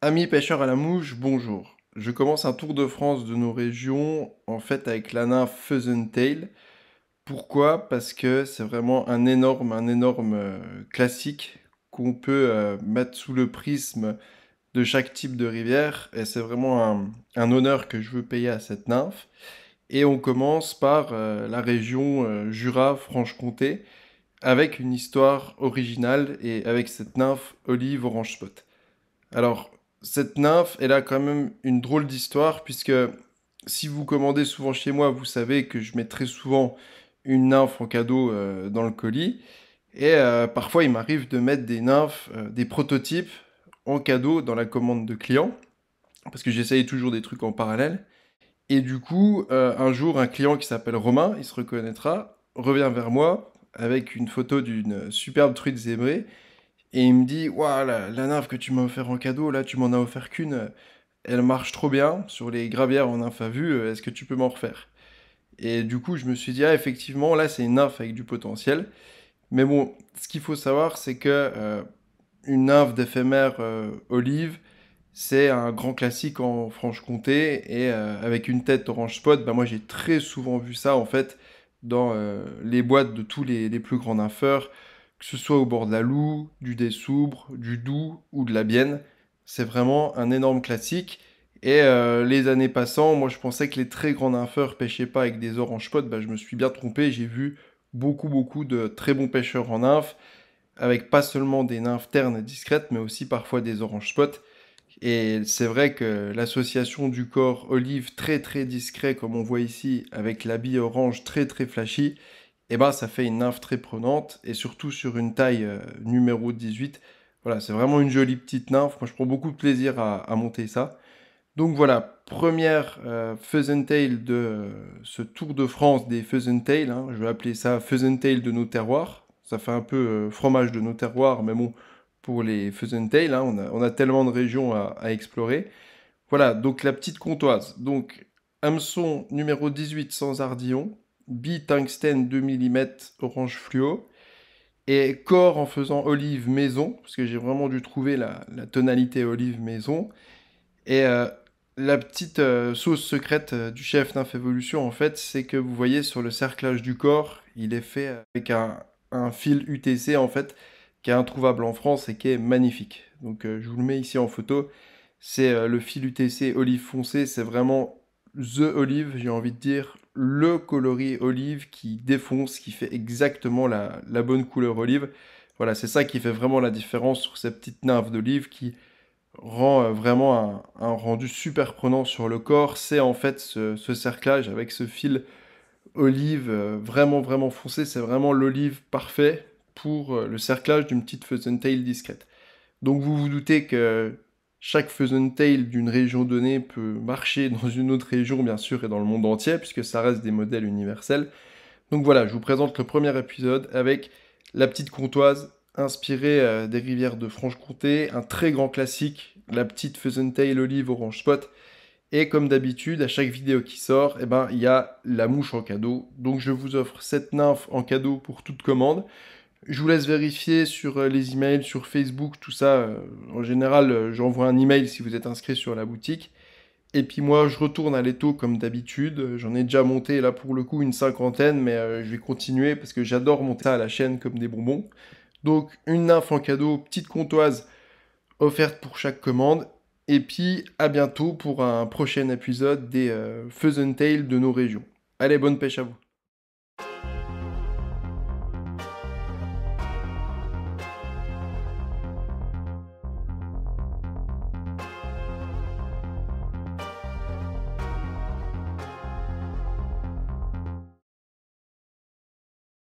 Amis pêcheurs à la mouche, bonjour. Je commence un tour de France de nos régions, en fait avec la nymphe Tail. Pourquoi Parce que c'est vraiment un énorme, un énorme euh, classique qu'on peut euh, mettre sous le prisme de chaque type de rivière. Et c'est vraiment un, un, honneur que je veux payer à cette nymphe. Et on commence par euh, la région Jura-Franche-Comté, avec une histoire originale et avec cette nymphe Olive Orange Spot. Alors, cette nymphe, elle a quand même une drôle d'histoire, puisque si vous commandez souvent chez moi, vous savez que je mets très souvent une nymphe en cadeau euh, dans le colis. Et euh, parfois, il m'arrive de mettre des nymphes, euh, des prototypes en cadeau dans la commande de client parce que j'essaye toujours des trucs en parallèle. Et du coup, un jour, un client qui s'appelle Romain, il se reconnaîtra, revient vers moi avec une photo d'une superbe truite zébrée et il me dit Waouh, la, nave nymphe que tu m'as offert en cadeau, là, tu m'en as offert qu'une. Elle marche trop bien sur les gravières en nymphe vue. Euh, est-ce que tu peux m'en refaire Et du coup, je me suis dit Ah, effectivement, là, c'est une nymphe avec du potentiel. Mais bon, ce qu'il faut savoir, c'est que euh, une nymphe d'éphémère euh, olive, c'est un grand classique en Franche-Comté. Et avec une tête orange spot, ben moi, j'ai très souvent vu ça, en fait, dans les boîtes de tous les, les plus grands nympheurs que ce soit au bord de la Loue, du Dessoubre, du Doubs ou de la Bienne. C'est vraiment un énorme classique. Et euh, les années passant, moi je pensais que les très grands nympheurs pêchaient pas avec des oranges potes. Bah, je me suis bien trompé. J'ai vu beaucoup, beaucoup de très bons pêcheurs en nymphes, avec pas seulement des nymphes ternes discrètes, mais aussi parfois des oranges spots, Et c'est vrai que l'association du corps olive très très discret, comme on voit ici, avec la l'habit orange très très flashy, eh ben, ça fait une nymphe très prenante et surtout sur une taille euh, numéro 18. Voilà, c'est vraiment une jolie petite nymphe. Moi, je prends beaucoup de plaisir à, monter ça. Donc voilà, première euh, Tail de euh, ce Tour de France des Tail. Hein, je vais appeler ça Tail de nos terroirs. Ça fait un peu euh, fromage de nos terroirs, mais bon, pour les Tail, hein, on, a, tellement de régions à, explorer. Voilà, donc la petite comtoise. Donc, hameçon numéro 18 sans ardillon tungsten 2 mm orange fluo et corps en faisant olive maison, parce que j'ai vraiment dû trouver la, tonalité olive maison. Et euh, la petite euh, sauce secrète euh, du chef évolution en fait, c'est que vous voyez sur le cerclage du corps, il est fait avec un, un fil UTC, en fait, qui est introuvable en France et qui est magnifique. Donc je vous le mets ici en photo. C'est le fil UTC olive foncé, c'est vraiment The Olive, j'ai envie de dire, le coloris olive qui défonce, qui fait exactement la, bonne couleur olive. Voilà, c'est ça qui fait vraiment la différence sur cette petite nymphes d'olive qui rend euh, vraiment un, rendu super prenant sur le corps. C'est en fait ce, cerclage avec ce fil olive euh, vraiment vraiment foncé. C'est vraiment l'olive parfait pour euh, le cerclage d'une petite fuzz tail discrète. Donc vous vous doutez que chaque Frozen Tail d'une région donnée peut marcher dans une autre région, bien sûr, et dans le monde entier, puisque ça reste des modèles universels. Donc voilà, je vous présente le premier épisode avec la petite comtoise inspirée euh, des rivières de Franche-Comté, un très grand classique, la petite Frozen Tail olive orange spot. Et comme d'habitude, à chaque vidéo qui sort, eh ben, il y a la mouche en cadeau. Donc je vous offre cette nymphe en cadeau pour toute commande. Je vous laisse vérifier sur euh, les emails, sur Facebook, tout ça. Euh, en général, euh, j'envoie un email si vous êtes inscrit sur la boutique. Et puis moi, je retourne à l'étau comme d'habitude. J'en ai déjà monté là pour le coup une cinquantaine, mais je vais continuer parce que j'adore monter ça à la chaîne comme des bonbons. Donc une nymphe en cadeau, petite comptoise offerte pour chaque commande. Et puis à bientôt pour un prochain épisode des euh, Fuzz and Tales de nos régions. Allez, bonne pêche à vous.